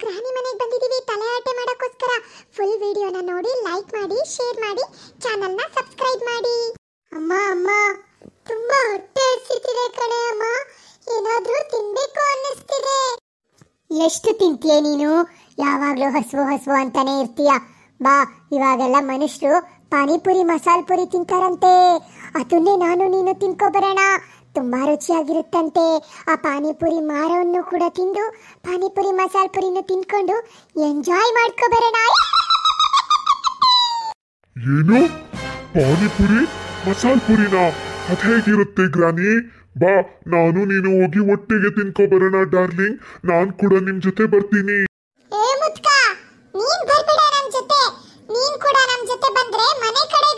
ಗೃಹಿಣಿ ಮನೆಗೆ ಬಂದಿದ್ದೀವಿ ತಲೆ ಆಟೆ ಮಾಡೋಕ್ಕೋಸ್ಕರ ಫುಲ್ ವಿಡಿಯೋನ ನೋಡಿ ಲೈಕ್ ಮಾಡಿ ಶೇರ್ ಮಾಡಿ ಚಾನಲ್ನ ಸಬ್ಸ್ಕ್ರೈಬ್ ಮಾಡಿ ಅಮ್ಮ ಅಮ್ಮ ತುಂಬಾ ಹೊಟ್ಟೆ ಹಸಿತಿದೆ ಕಣೆ ಅಮ್ಮ ಏನಾದರೂ ತಿನ್ಬೇಕು ಅನ್ನಿಸ್ತಿದೆ ಎಷ್ಟು ತಿಂತೀಯ ನೀನು ಯಾವಾಗಲೂ ಹಸುವು ಹಸುವು ಅಂತಾನೆ ಇರ್ತೀಯ ಬಾ ಇವಾಗೆಲ್ಲ ಮನುಷ್ಯರು ಪಾನಿಪುರಿ ಮಸಾಲ್ ಪುರಿ ತಿಂತಾರಂತೆ ಅದನ್ನೇ ನಾನು ನೀನು ತಿನ್ಕೊ ಬರೋಣ ತುಂಬಾ ರುಚಿಯಾಗಿರುತ್ತಂತೆ ಆ ಪಾನಿಪುರಿ ಮಾರವನ್ನು ಕೂಡ ತಿಂದು ಪಾನಿಪುರಿ ಮಸಾಲ ಪುರಿನ ತಿನ್ಕೊಂಡು ಎಂಜಾಯ್ ಮಾಡ್ಕೋಬರೋಣ ಏನು ಪಾನಿಪುರಿ ಮಸಾಲ ಪುರಿನ ಅದ್ ಹೇಗಿರುತ್ತೆ ಗ್ರಾನಿ ಬಾ ನಾನು ನೀನು ಹೋಗಿ ಒಟ್ಟಿಗೆ ತಿನ್ಕೋ ಬರೋಣ ಡಾರ್ಲಿಂಗ್ ನಾನ್ ಕೂಡ ನಿಮ್ ಜೊತೆ ಬರ್ತೀನಿ ನೀನ್ ಬರ್ಬೇಡ ನಮ್ ಜೊತೆ ನೀನ್ ಕೂಡ ನಮ್ ಜೊತೆ ಬಂದ್ರೆ ಮನೆ ಕಡೆ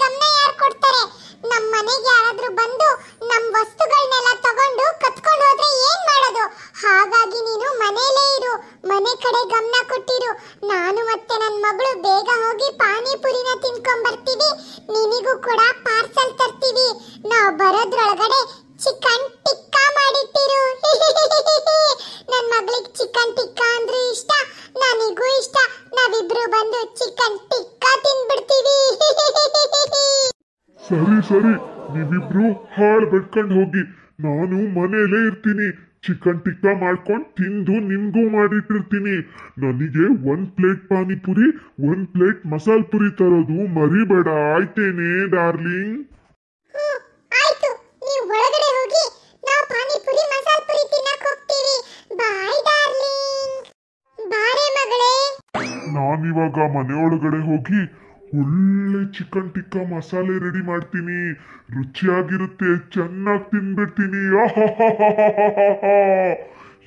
ತರ್ತೀವಿ ನಿನಗೂ ಕೂಡ ಪಾರ್ಸಲ್ ತರ್ತೀವಿ ನಾವು ಬರೋದ್ರೊಳಗಡೆ ಚಿಕನ್ ಟಿಕ್ಕಾ ಮಾಡಿಟ್ಟಿರು ನನ್ನ ಮಗಳಿಗೆ ಚಿಕನ್ ಟಿಕ್ಕಾ ಅಂದ್ರೆ ಇಷ್ಟ ನನಗೂ ಇಷ್ಟ ನಾವಿಬ್ರು ಬಂದು ಚಿಕನ್ ಟಿಕ್ಕಾ ತಿನ್ಬಿಡ್ತೀವಿ ಸರಿ ಸರಿ ನೀವಿಬ್ರು ಹಾಳು ಬಡ್ಕೊಂಡು ಹೋಗಿ ನಾನು ಮನೆಯಲ್ಲೇ ಇರ್ತೀನಿ ಚಿಕನ್ ಟಿಕ್ಕ ಮಾಡ್ಕೊಂಡು ತಿಂದು ನಿನ್ಗೂ ಮಾಡಿಟ್ಟಿರ್ತೀನಿ ನನಗೆ ಒಂದ್ ಪ್ಲೇಟ್ ಪಾನಿಪುರಿ ಒಂದ್ ಪ್ಲೇಟ್ ಮಸಾಲ್ ಪುರಿ ತರೋದು ಮರಿಬೇಡ ಆಯ್ತೇನೆ ಡಾರ್ಲಿಂಗ್ ನಾನಿವಾಗ ಮನೆಯೊಳಗಡೆ ಹೋಗಿ ಒಳ್ಳೆ ಚಿಕನ್ ಟಿಕ್ಕ ಮಸಾಲೆ ರೆಡಿ ಮಾಡ್ತೀನಿ ರುಚಿಯಾಗಿರುತ್ತೆ ಚೆನ್ನಾಗಿ ತಿನ್ಬಿಡ್ತೀನಿ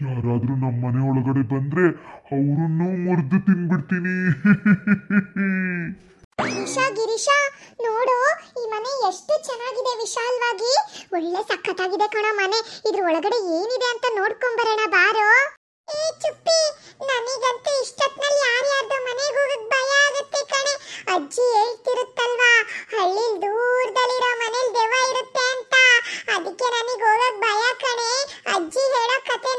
ಯಾರಾದರೂ ನಮ್ಮ ಮನೆ ಒಳಗಡೆ ಬಂದ್ರೆ ಅವರನ್ನು ಮುರಿದು ತಿನ್ಬಿಡ್ತೀನಿ ಗಿರೀಶ ನೋಡು ಈ ಮನೆ ಎಷ್ಟು ಚೆನ್ನಾಗಿದೆ ವಿಶಾಲವಾಗಿ ಒಳ್ಳೆ ಸಕ್ಕತ್ತಾಗಿದೆ ಕಣೋ ಮನೆ ಇದ್ರ ಒಳಗಡೆ ಏನಿದೆ ಅಂತ ಬರೋಣ ಬಾರೋ ಏ ಚುಪ್ಪಿ ನನಗಂತೂ ಇಷ್ಟೊತ್ನಲ್ಲಿ ಯಾರ್ಯಾರ್ದು ಮನೆಗೆ ಹೋಗಕ್ ಭಯ ಆಗುತ್ತೆ ಕಣೆ ಅಜ್ಜಿ ಹೇಳ್ತಿರುತ್ತಲ್ವಾ ಹಳ್ಳಿ ದೂರದಲ್ಲಿರೋ ಮನೇಲಿ ದೆವ್ವ ಇರುತ್ತೆ ಅಂತ ಅದಕ್ಕೆ ನನಗೆ ಹೋಗಕ್ ಭಯ ಕಣೆ ಅಜ್ಜಿ ಹೇಳೋ ಕತೆ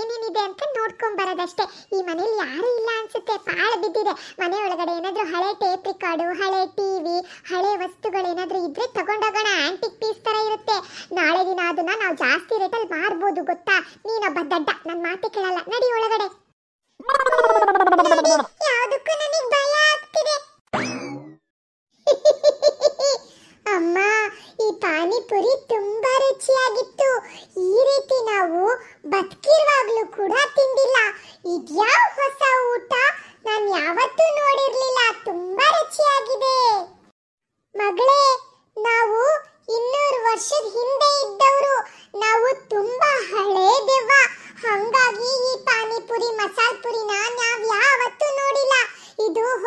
ಏನೇನಿದೆ ಅಂತ ನೋಡ್ಕೊಂಡ್ ಬರೋದಷ್ಟೇ ಈ ಮನೇಲಿ ಯಾರು ಇಲ್ಲ ಅನ್ಸುತ್ತೆ ಪಾಳ ಬಿದ್ದಿದೆ ಮನೆ ಒಳಗಡೆ ಏನಾದ್ರೂ ಹಳೆ ಟೇಪ್ ರಿಕಾರ್ಡು ಹಳೆ ಟಿವಿ ಹಳೆ ವಸ್ತುಗಳು ಏನಾದ್ರೂ ಇದ್ರೆ ತಗೊಂಡೋಗೋಣ ಆಂಟಿಕ್ ಪೀಸ್ ತರ ಇರುತ್ತೆ ನಾಳೆ ದಿನ ಅದನ್ನ ನಾವು ಜಾಸ್ತಿ ರೇಟಲ್ಲಿ ಮಾರ್ಬೋದು ಗೊತ್ತಾ ನೀನೊಬ್ಬ ದಡ್ಡ ನನ್ನ ಮಾತೆ ಕೇಳಲ್ಲ ನಡಿ ಒಳಗಡೆ ಯಾವುದಕ್ಕೂ ನನಗೆ ಭಯ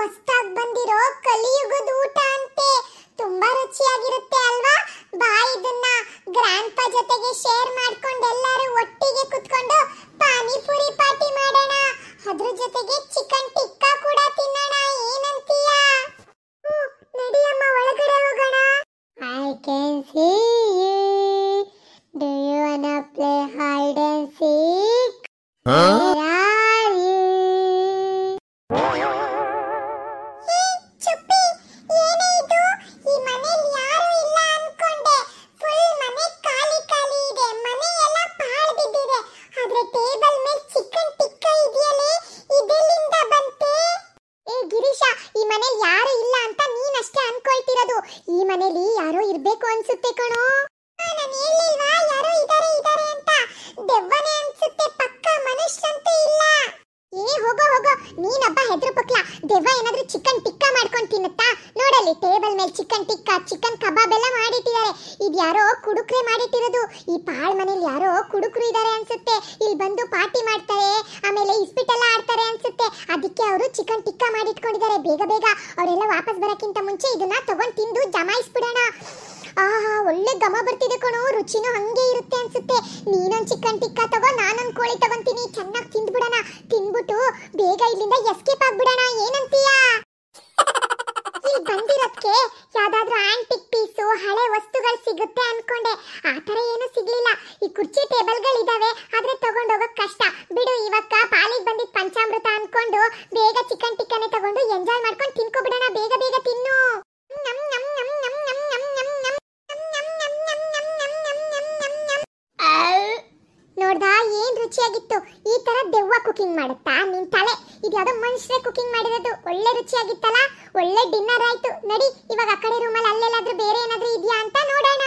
ಮಸ್ತಾಗಿ ಬಂದಿರೋ ಕಲಿಯುಗದ ಊಟ ಅಂತೆ ತುಂಬಾ ರುಚಿಯಾಗಿರುತ್ತೆ ಅಲ್ವಾ ಬಾ ಇದನ್ನ ಗ್ರ್ಯಾಂಡ್ ಪಾ ಜೊತೆಗೆ ಶೇರ್ ಮಾಡ್ಕೊಂಡು ಎಲ್ಲರೂ ಒಟ್ಟಿಗೆ ಕುತ್ಕೊಂಡು ಪಾನಿಪುರಿ ಪಾರ್ಟಿ ಮಾಡೋಣ ಅದ್ರ ಜೊತೆಗೆ ಚಿಕನ್ ಟಿಕ್ಕಾ ಕೂಡ ತಿನ್ನೋಣ ಏನಂತೀಯ ನಡಿಯಮ್ಮ ಒಳಗಡೆ ಹೋಗೋಣ I can see you do you want to play hide and seek ಹಾ ಅಲ್ಲಿ ಯಾರೋ ಇರ್ಬೇಕು ಅನ್ಸುತ್ತೆ ಕಣೋ ನಾನು ಹೇಳಿಲ್ವಾ ಯಾರೋ ಇದಾರೆ ಇದ್ದಾರೆ ಅಂತ ದೆವ್ವನೇ ಅನ್ಸುತ್ತೆ ಪಕ್ಕ ಮನುಷ್ಯಂತೂ ಇಲ್ಲ ಏ ಹೋಗೋ ಹೋಗೋ ನೀನಬ್ಬ ಹೆದ್ರು ಪಕ್ಲ ದೆವ್ವ ಏನಾದ್ರೂ ಚಿಕನ್ ಟಿಕ್ಕಾ ಮಾಡ್ಕೊಂಡು ತಿನ್ನುತ್ತಾ ನೋಡಲ್ಲಿ ಟೇಬಲ್ ಮೇಲೆ ಚಿಕನ್ ಟಿಕ್ಕಾ ಚಿಕನ್ ಕಬಾಬ್ ಎಲ್ಲ ಮಾಡಿಟ್ಟಿದ್ದಾರೆ ಇದು ಯಾರೋ ಕುಡುಕ್ರೆ ಮಾಡಿಟ್ಟಿರೋದು ಈ ಪಾಳ್ ಮನೇಲಿ ಯಾರೋ ಕುಡುಕ್ರು ಇದ್ದಾರೆ ಅನ್ಸುತ್ತೆ ಇಲ್ಲಿ ಬಂದು ಪಾರ್ಟಿ ಮಾಡ್ತಾರೆ ಆಮೇಲೆ ಇಸ್ಪಿಟ್ ಎಲ್ಲ ಆಡ್ತಾರೆ ಅನ್ಸುತ್ತೆ ಅದಕ್ಕೆ ಅವರು ಚಿಕನ್ ಟಿಕ್ಕಾ ಮಾಡಿಟ್ಕೊಂಡಿದ್ದಾರೆ ಬೇಗ ಬೇಗ ಅವರೆಲ್ಲ ವಾಪಸ್ ಬರೋಕ್ಕಿಂತ ಮುಂಚೆ ಇದನ್ನ ತಗೊಂಡು ತಿಂದು ಜಮಾಯಿಸ್ಬಿಡೋಣ ಆಹಾ ಒಳ್ಳೆ ಘಮ ಬರ್ತಿದೆ ಕಣೋ ರುಚಿನೂ ಹಂಗೆ ಇರುತ್ತೆ ಅನ್ಸುತ್ತೆ ನೀನೊಂದು ಚಿಕನ್ ಟಿಕ್ಕ ತಗೋ ನಾನೊಂದು ಕೋಳಿ ತಗೊಂತೀನಿ ಚೆನ್ನಾಗಿ ತಿಂದ್ಬಿಡೋಣ ತಿಂದ್ಬಿಟ್ಟು ಬೇಗ ಇಲ್ಲಿಂದ ಎಸ್ಕೇಪ್ ಆಗ್ಬಿಡೋಣ ಏನಂತೀಯ ಇಲ್ಲಿ ಬಂದಿರೋದಕ್ಕೆ ಯಾವ್ದಾದ್ರು ಆಂಟಿಕ್ ಪೀಸು ಹಳೆ ವಸ್ತುಗಳು ಸಿಗುತ್ತೆ ಅನ್ಕೊಂಡೆ ಆ ಥರ ಏನು ಸಿಗ್ಲಿಲ್ಲ ಈ ಕುರ್ಚಿ ಟೇಬಲ್ಗಳಿದಾವೆ ಆದ್ರೆ ಹೋಗೋಕೆ ಕಷ್ಟ ಬಿಡು ಇವಕ್ಕ ಪಾಲ್ ಏನ್ ರುಚಿಯಾಗಿತ್ತು ಈ ತರ ದೆವ್ವ ಕುಕಿಂಗ್ ಮಾಡುತ್ತಾ ನಿನ್ ತಲೆ ಇದು ಯಾವ್ದೋ ಕುಕಿಂಗ್ ಮಾಡಿರೋದು ಒಳ್ಳೆ ರುಚಿಯಾಗಿತ್ತಲ್ಲ ಒಳ್ಳೆ ಡಿನ್ನರ್ ಆಯ್ತು ನಡಿ ಇವಾಗ ಆ ಕಡೆ ರೂಮಲ್ಲಿ ಅಲ್ಲೆಲ್ಲಾದ್ರೂ ಬೇರೆ ಏನಾದ್ರೂ ಇದೆಯಾ ಅಂತ ನೋಡೋಣ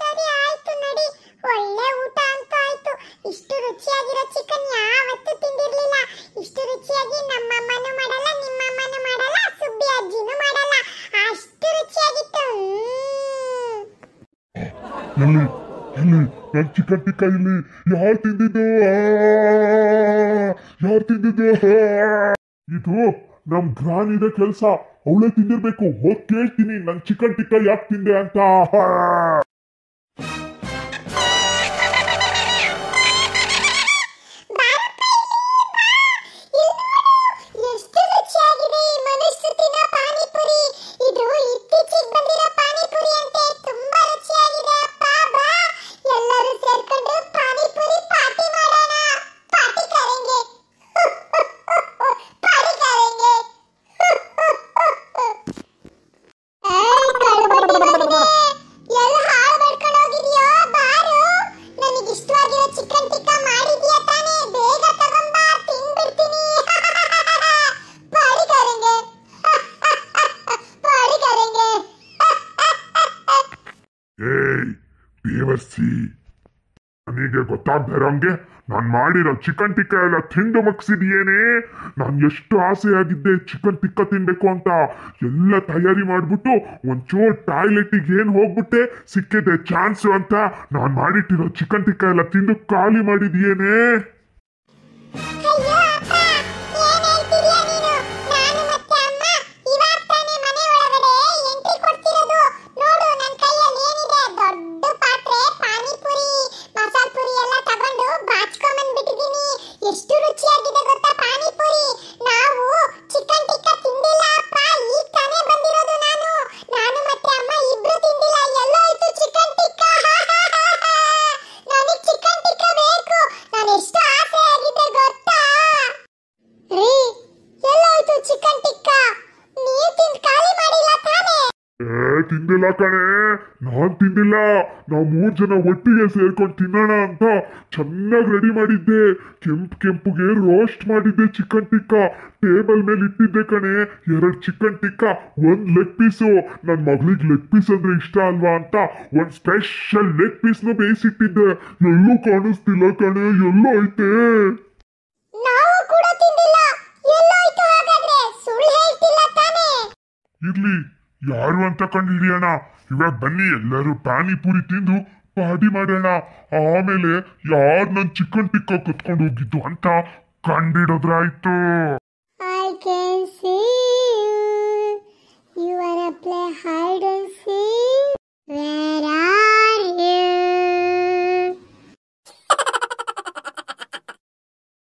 ಸರಿ ಆಯ್ತು ನಡಿ ಒಳ್ಳೆ ಊಟ ಅಂತ ಆಯ್ತು ಇಷ್ಟು ರುಚಿಯಾಗಿರೋ ಚಿಕನ್ ಯಾವತ್ತೂ ತಿಂದಿರ್ಲಿಲ್ಲ ಇಷ್ಟು ರುಚಿಯಾಗಿ ನಮ್ಮ ಮಾಡಲ್ಲ ನಿಮ್ಮ ಅಮ್ಮನೂ ಮಾಡಲ್ಲ ಸುಬ್ಬಿ ಅಜ್ಜಿನೂ ಮಾಡಲ್ಲ ಅಷ್ಟು ರುಚಿಯಾಗಿತ್ತು ಇಲ್ಲಿ ನನ್ ಚಿಕನ್ ಟಿಕ್ಕ ಇಲ್ಲಿ ಯಾರು ತಿಂದಿದ್ದು ಯಾರು ತಿಂದಿದ್ದು ಇದು ನಮ್ ಗ್ರಾನಿದ ಕೆಲಸ ಅವಳೇ ತಿಂದಿರ್ಬೇಕು ಹೋಗಿ ಕೇಳ್ತೀನಿ ನನ್ ಚಿಕನ್ ಟಿಕ್ಕ ಯಾಕೆ ತಿಂದೆ ಅಂತ ಏಯ್ ಬೇವರ್ಸಿ ನನಗೆ ಗೊತ್ತಾಗ್ದಿರಂಗೆ ನಾನು ಮಾಡಿರೋ ಚಿಕನ್ ಟಿಕ್ಕ ಎಲ್ಲ ತಿಂದು ಮಗ್ಸಿದ್ಯೇನೆ ನಾನು ಎಷ್ಟು ಆಸೆಯಾಗಿದ್ದೆ ಚಿಕನ್ ಟಿಕ್ಕ ತಿನ್ಬೇಕು ಅಂತ ಎಲ್ಲ ತಯಾರಿ ಮಾಡಿಬಿಟ್ಟು ಒಂಚೂರು ಟಾಯ್ಲೆಟಿಗೆ ಏನು ಹೋಗ್ಬಿಟ್ಟೆ ಸಿಕ್ಕಿದೆ ಚಾನ್ಸು ಅಂತ ನಾನು ಮಾಡಿಟ್ಟಿರೋ ಚಿಕನ್ ಟಿಕ್ಕ ಎಲ್ಲ ತಿಂದು ಖಾಲಿ ಮಾಡಿದ್ಯೇನೆ ತಿಂದಿಲ್ಲ ಕಣೆ ನಾನ್ ತಿಂದಿಲ್ಲ ನಾವು ಮೂರ್ ಜನ ಒಟ್ಟಿಗೆ ಸೇರ್ಕೊಂಡು ತಿನ್ನೋಣ ಅಂತ ಚೆನ್ನಾಗಿ ರೆಡಿ ಮಾಡಿದ್ದೆ ಕೆಂಪ್ ಕೆಂಪುಗೆ ರೋಸ್ಟ್ ಮಾಡಿದ್ದೆ ಚಿಕನ್ ಟಿಕ್ಕ ಟೇಬಲ್ ಮೇಲೆ ಇಟ್ಟಿದ್ದೆ ಕಣೆ ಎರಡು ಚಿಕನ್ ಟಿಕ್ಕ ಒಂದ್ ಲೆಗ್ ಪೀಸು ನನ್ ಮಗಳಿಗೆ ಲೆಗ್ ಪೀಸ್ ಅಂದ್ರೆ ಇಷ್ಟ ಅಲ್ವಾ ಅಂತ ಒಂದ್ ಸ್ಪೆಷಲ್ ಲೆಗ್ ಪೀಸ್ ನ ಬೇಯಿಸಿಟ್ಟಿದ್ದೆ ಎಲ್ಲೂ ಕಾಣಿಸ್ತಿಲ್ಲ ಕಣೆ ಎಲ್ಲೂ ಐತೆ ಇರ್ಲಿ ಯಾರು ಅಂತ ಕಂಡು ಇವಾಗ ಬನ್ನಿ ಎಲ್ಲರೂ ಪಾನಿಪುರಿ ತಿಂದು ಪಾರ್ಟಿ ಮಾಡೋಣ ಆಮೇಲೆ ಯಾರು ನನ್ನ ಚಿಕನ್ ಟಿಕ್ಕ ಕತ್ಕೊಂಡು ಹೋಗಿದ್ದು ಅಂತ ಕಂಡಿಡೋದ್ರಾಯ್ತು